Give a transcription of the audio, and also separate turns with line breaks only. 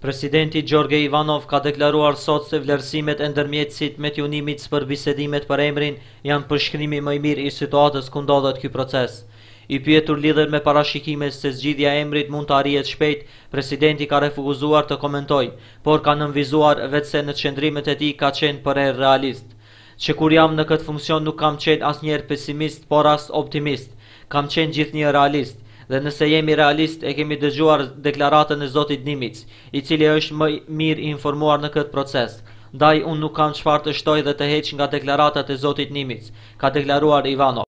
Presidenti Gjorge Ivanov ka deklaruar sot se vlerësimet e ndërmjetësit me tjunimit së për bisedimet për emrin janë përshkrimi më i mirë i situatës ku ndodhet kjo proces. I pjetur lidhër me parashikime se zgjidhja emrit mund të arijet shpejt, presidenti ka refuguzuar të komentoj, por ka nënvizuar vetëse në qendrimet e ti ka qenë për e realist. Që kur jam në këtë funksion nuk kam qenë as njerë pesimist, por as optimist, kam qenë gjithë një realist, dhe nëse jemi realist e kemi dëgjuar deklaratën e Zotit Nimic, i cili është më mirë informuar në këtë proces. Ndaj unë nuk kam qëfar të shtoj dhe të heq nga deklaratët e Zotit Nimic, ka deklaruar Ivanov.